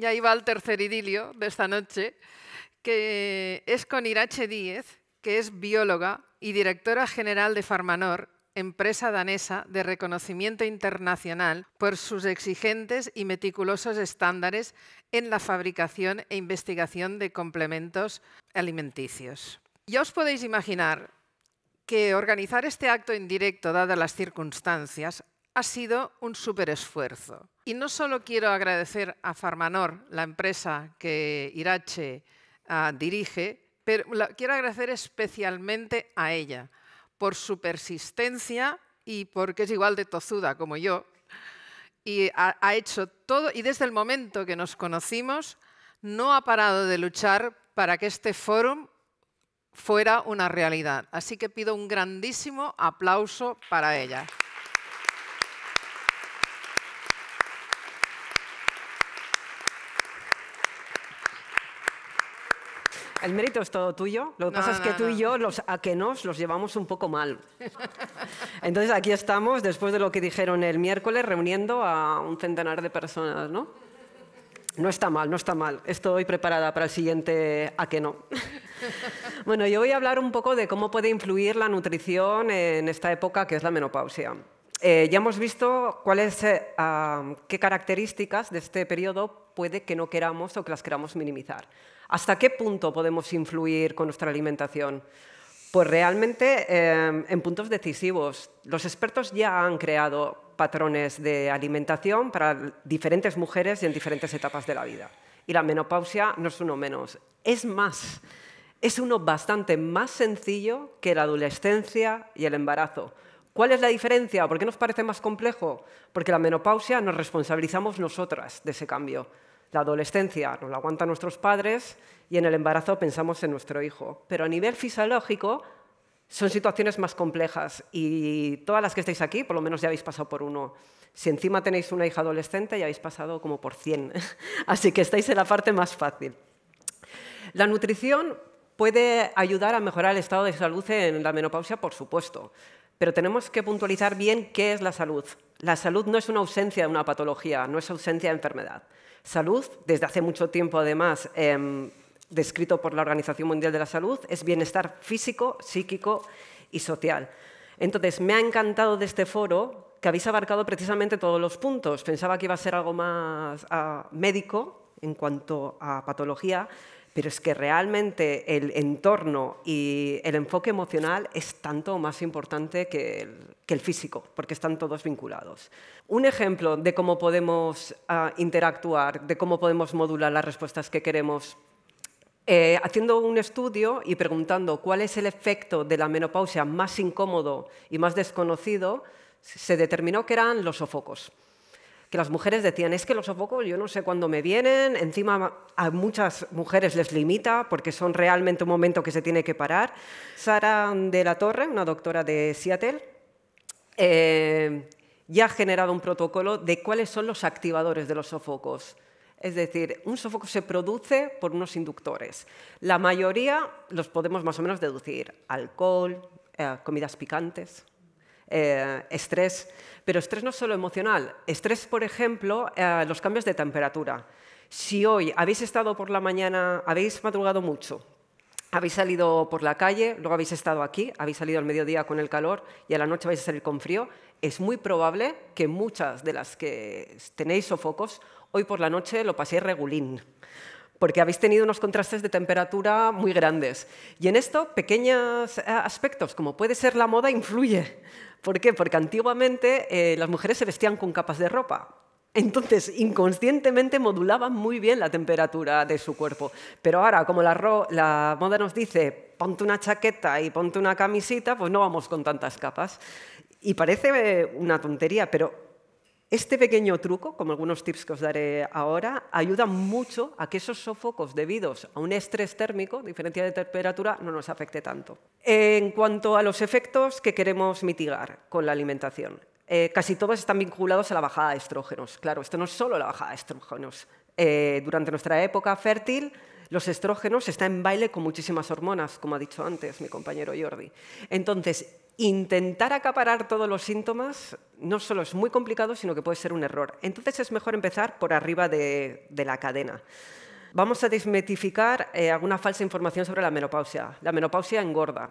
Y ahí va el tercer idilio de esta noche, que es con Irache Díez, que es bióloga y directora general de Farmanor, empresa danesa de reconocimiento internacional por sus exigentes y meticulosos estándares en la fabricación e investigación de complementos alimenticios. Ya os podéis imaginar que organizar este acto en directo, dadas las circunstancias, ha sido un súper esfuerzo. Y no solo quiero agradecer a Farmanor, la empresa que Irache ah, dirige, pero quiero agradecer especialmente a ella por su persistencia y porque es igual de tozuda como yo. Y ha, hecho todo, y desde el momento que nos conocimos, no ha parado de luchar para que este fórum fuera una realidad. Así que pido un grandísimo aplauso para ella. El mérito es todo tuyo. Lo que pasa es que tú y yo, los a que nos, los llevamos un poco mal. Entonces aquí estamos, después de lo que dijeron el miércoles, reuniendo a un centenar de personas, ¿no? está mal, no está mal. Estoy preparada para el siguiente a que no. bueno, yo voy a hablar un poco de cómo puede influir la nutrición en esta época que es la menopausia. Eh, ya hemos visto cuáles, eh, ah, qué características de este periodo puede que no queramos o que las queramos minimizar. ¿Hasta qué punto podemos influir con nuestra alimentación? Pues realmente em, en puntos decisivos. Los expertos ya han creado patrones de alimentación para diferentes mujeres y en diferentes etapas de la vida. Y la menopausia no es uno menos, es más. Es uno bastante más sencillo que la adolescencia y el embarazo. ¿Cuál es la diferencia? ¿Por qué nos parece más complejo? Porque la menopausia nos responsabilizamos nosotras de ese cambio. La adolescencia nos la aguantan nuestros padres y en el embarazo pensamos en nuestro hijo. Pero a nivel fisiológico son situaciones más complejas y todas las que estáis aquí, por lo menos ya habéis pasado por uno. Si encima tenéis una hija adolescente, ya habéis pasado como por 100. Así que estáis en la parte más fácil. La nutrición puede ayudar a mejorar el estado de salud en la menopausia, por supuesto, pero tenemos que puntualizar bien qué es la salud. La salud no es una ausencia de una patología, no es ausencia de enfermedad. Salud, desde hace mucho tiempo además, em, descrito por la Organización Mundial de la Salud, es bienestar físico, psíquico y social. Entonces, me ha encantado de este foro que habéis abarcado precisamente todos los puntos. Pensaba que iba a ser algo más ah, médico en cuanto a patología, pero es que realmente el entorno y el enfoque emocional es tanto más importante que el, que el físico, porque están todos vinculados. Un ejemplo de cómo podemos ah, interactuar, de cómo podemos modular las respuestas que queremos eh, haciendo un estudio y preguntando cuál es el efecto de la menopausia más incómodo y más desconocido, se determinó que eran los sofocos. Que las mujeres decían, es que los sofocos yo no sé cuándo me vienen, encima a muchas mujeres les limita porque son realmente un momento que se tiene que parar. Sara de la Torre, una doctora de Seattle, eh, ya ha generado un protocolo de cuáles son los activadores de los sofocos. Es decir, un sofoco se produce por unos inductores. La mayoría los podemos más o menos deducir. Alcohol, eh, comidas picantes, eh, estrés. Pero estrés no es solo emocional. Estrés, por ejemplo, los cambios de temperatura. Si hoy habéis estado por la mañana, habéis madrugado mucho, habéis salido por la calle, luego habéis estado aquí, habéis salido al mediodía con el calor y a la noche vais a salir con frío. Es muy probable que muchas de las que tenéis sofocos hoy por la noche lo paséis regulín, porque habéis tenido unos contrastes de temperatura muy grandes. Y en esto, pequeños eh, aspectos, como puede ser la moda, influye. ¿Por qué? Porque antiguamente eh, las mujeres se vestían con capas de ropa entonces, inconscientemente modulaban muy bien la temperatura de su cuerpo. Pero ahora, como la, moda nos dice, ponte una chaqueta y ponte una camisita, pues no vamos con tantas capas. Y parece eh, una tontería, pero este pequeño truco, como algunos tips que os daré ahora, ayuda mucho a que esos sofocos debidos a un estrés térmico, diferencia de temperatura, no nos afecte tanto. En cuanto a los efectos que queremos mitigar con la alimentación, eh, casi todos están vinculados a la bajada de estrógenos. Claro, esto no es solo la bajada de estrógenos. Eh, durante nuestra época fértil, los estrógenos están en baile con muchísimas hormonas, como ha dicho antes mi compañero Jordi. Entonces, intentar acaparar todos los síntomas no solo es muy complicado, sino que puede ser un error. Entonces, es mejor empezar por arriba de, la cadena. Vamos a desmitificar eh, alguna falsa información sobre la menopausia. La menopausia engorda.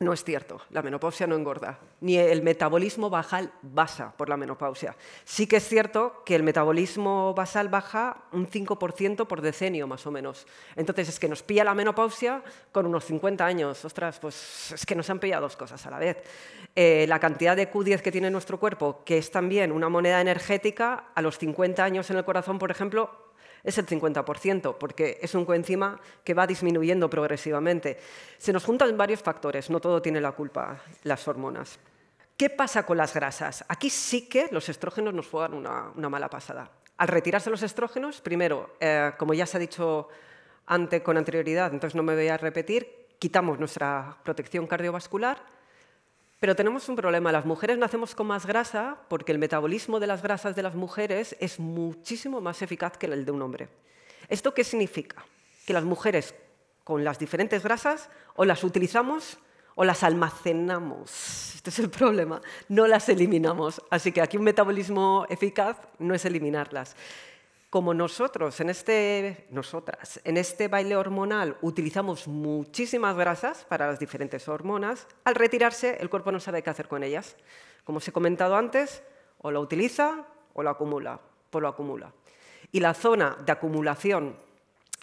No es cierto, la menopausia no engorda, ni el metabolismo basal baja por la menopausia. Sí que es cierto que el metabolismo basal baja un 5% por decenio más o menos. Entonces es que nos pilla la menopausia con unos 50 años. Ostras, pues es que nos han pillado dos cosas a la vez. Eh, la cantidad de Q10 que tiene nuestro cuerpo, que es también una moneda energética, a los 50 años en el corazón, por ejemplo, es el 50%, porque es un coenzima que va disminuyendo progresivamente. Se nos juntan varios factores, no todo tiene la culpa las hormonas. ¿Qué pasa con las grasas? Aquí sí que los estrógenos nos juegan una, mala pasada. Al retirarse los estrógenos, primero, eh, como ya se ha dicho antes con anterioridad, entonces no me voy a repetir, quitamos nuestra protección cardiovascular pero tenemos un problema. Las mujeres nacemos con más grasa porque el metabolismo de las grasas de las mujeres es muchísimo más eficaz que el de un hombre. ¿Esto qué significa? Que las mujeres con las diferentes grasas o las utilizamos o las almacenamos. Este es el problema. No las eliminamos. Así que aquí un metabolismo eficaz no es eliminarlas como nosotros en este, nosotras, en este baile hormonal utilizamos muchísimas grasas para las diferentes hormonas, al retirarse el cuerpo no sabe qué hacer con ellas. Como os he comentado antes, o lo utiliza o lo acumula, o lo acumula. Y la zona de acumulación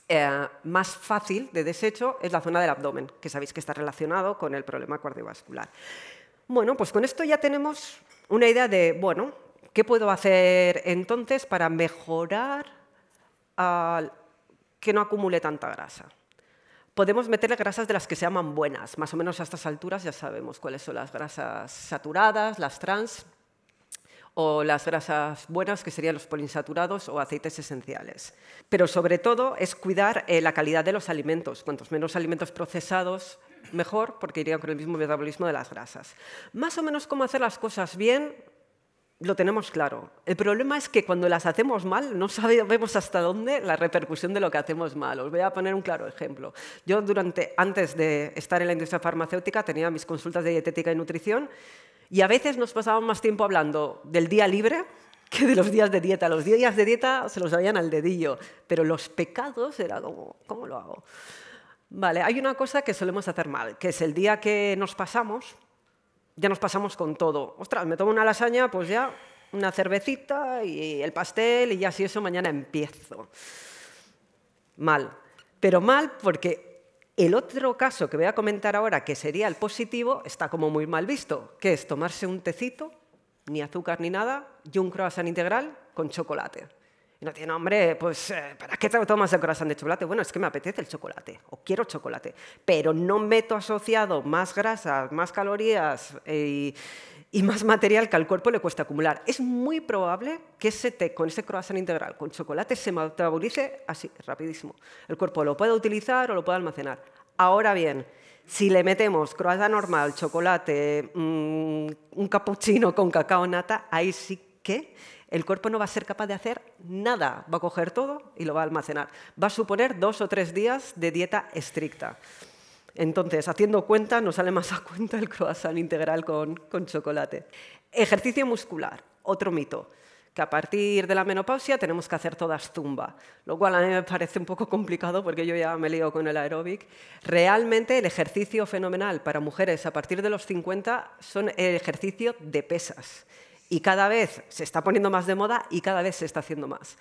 eh, más fácil de desecho es la zona del abdomen, que sabéis que está relacionado con el problema cardiovascular. Bueno, pues con esto ya tenemos una idea de, bueno, ¿Qué puedo hacer entonces para mejorar que no acumule tanta grasa? Podemos meterle grasas de las que se llaman buenas. Más o menos a estas alturas ya sabemos cuáles son las grasas saturadas, las trans, o las grasas buenas, que serían los polinsaturados o aceites esenciales. Pero sobre todo es cuidar eh, la calidad de los alimentos. Cuantos menos alimentos procesados, mejor, porque irían con el mismo metabolismo de las grasas. Más o menos cómo hacer las cosas bien, lo tenemos claro. El problema es que cuando las hacemos mal no sabemos hasta dónde la repercusión de lo que hacemos mal. Os voy a poner un claro ejemplo. Yo durante, antes de estar en la industria farmacéutica tenía mis consultas de dietética y nutrición y a veces nos pasábamos más tiempo hablando del día libre que de los días de dieta. Los días de dieta se los sabían al dedillo, pero los pecados era como, ¿cómo lo hago? Vale, hay una cosa que solemos hacer mal, que es el día que nos pasamos ya nos pasamos con todo. Ostras, me tomo una lasaña, pues ya una cervecita y el pastel y ya si eso mañana empiezo. Mal. Pero mal porque el otro caso que voy a comentar ahora, que sería el positivo, está como muy mal visto, que es tomarse un tecito, ni azúcar ni nada, y un croissant integral con chocolate no tiene hombre, pues, eh, ¿para qué tomas el corazón de chocolate? Bueno, es que me apetece el chocolate, o quiero chocolate, pero no meto asociado más grasas, más calorías eh, y, más material que al cuerpo le cuesta acumular. Es muy probable que ese té con ese croissant integral, con chocolate, se metabolice así, rapidísimo. El cuerpo lo puede utilizar o lo puede almacenar. Ahora bien, si le metemos croissant normal, chocolate, mm, un cappuccino con cacao nata, ahí sí que el cuerpo no va a ser capaz de hacer nada, va a coger todo y lo va a almacenar. Va a suponer dos o tres días de dieta estricta. Entonces, haciendo cuenta, no sale más a cuenta el croissant integral con, con chocolate. Ejercicio muscular, otro mito que a partir de la menopausia tenemos que hacer todas zumba, lo cual a mí me parece un poco complicado porque yo ya me lío con el aeróbic. Realmente el ejercicio fenomenal para mujeres a partir de los 50 son el ejercicio de pesas. Y cada vez se está poniendo más de moda y cada vez se está haciendo más.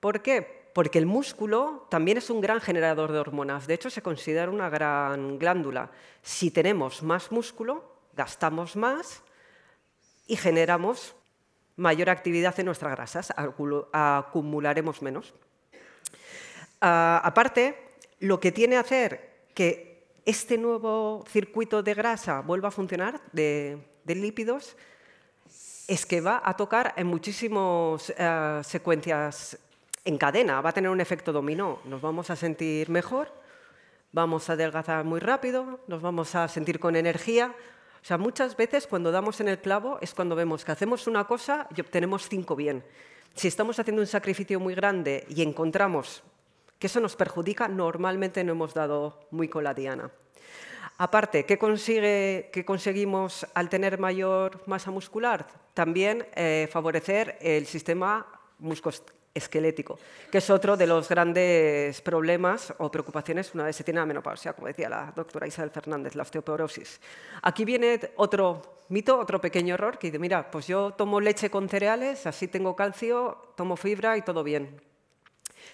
¿Por qué? Porque el músculo también es un gran generador de hormonas. De hecho, se considera una gran glándula. Si tenemos más músculo, gastamos más y generamos mayor actividad en nuestras grasas, acumularemos menos. Ah, aparte, lo que tiene que hacer que este nuevo circuito de grasa vuelva a funcionar, de lípidos, es que va a tocar en muchísimas eh, secuencias en cadena, va a tener un efecto dominó. Nos vamos a sentir mejor, vamos a adelgazar muy rápido, nos vamos a sentir con energía. O sea, muchas veces cuando damos en el clavo es cuando vemos que hacemos una cosa y obtenemos cinco bien. Si estamos haciendo un sacrificio muy grande y encontramos que eso nos perjudica, normalmente no hemos dado muy con la diana. Aparte, ¿qué, conseguimos al tener mayor masa muscular? También eh, favorecer el sistema musculoesquelético, que es otro de los grandes problemas o preocupaciones una vez se tiene la menopausia, como decía la doctora Isabel Fernández, la osteoporosis. Aquí viene otro mito, otro pequeño error, que dice, mira, pues yo tomo leche con cereales, así tengo calcio, tomo fibra y todo bien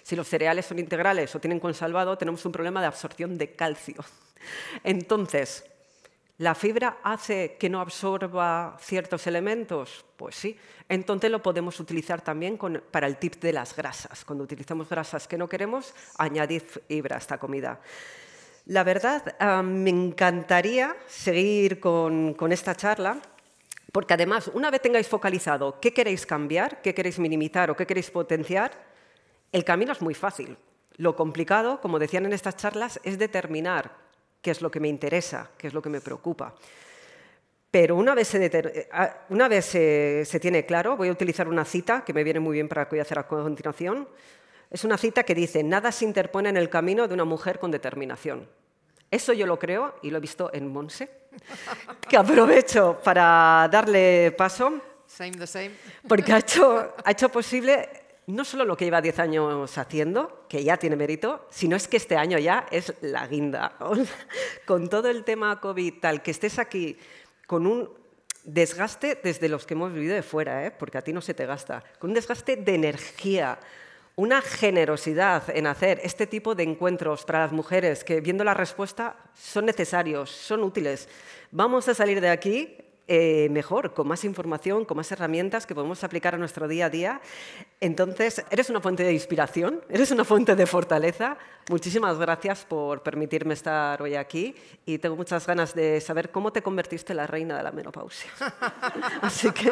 si los cereales son integrales o tienen consalvado, tenemos un problema de absorción de calcio. Entonces, ¿La fibra hace que no absorba ciertos elementos? Pues sí. Entonces lo podemos utilizar también para el tip de las grasas. Cuando utilizamos grasas que no queremos, añadir fibra a esta comida. La verdad, me encantaría seguir con esta charla, porque además, una vez tengáis focalizado qué queréis cambiar, qué queréis minimizar o qué queréis potenciar, el camino es muy fácil. Lo complicado, como decían en estas charlas, es determinar qué es lo que me interesa, qué es lo que me preocupa. Pero una vez, eh, ah, se, tiene claro, voy a utilizar una cita que me viene muy bien para que voy a hacer a continuación. Es una cita que dice, nada se interpone en el camino de una mujer con determinación. Eso yo lo creo y lo he visto en Monse, que aprovecho para darle paso. Same the same. Porque ha hecho posible no solo lo que lleva 10 años haciendo, que ya tiene mérito, sino es que este año ya es la guinda. con todo el tema COVID tal, que estés aquí con un desgaste desde los que hemos vivido de fuera, ¿eh? porque a ti no se te gasta, con un desgaste de energía, una generosidad en hacer este tipo de encuentros para las mujeres que viendo la respuesta son necesarios, son útiles. Vamos a salir de aquí eh, mejor, con más información, con más herramientas que podemos aplicar a nuestro día a día. Entonces, eres una fuente de inspiración, eres una fuente de fortaleza. Muchísimas gracias por permitirme estar hoy aquí y tengo muchas ganas de saber cómo te convertiste en la reina de la menopausia. Así que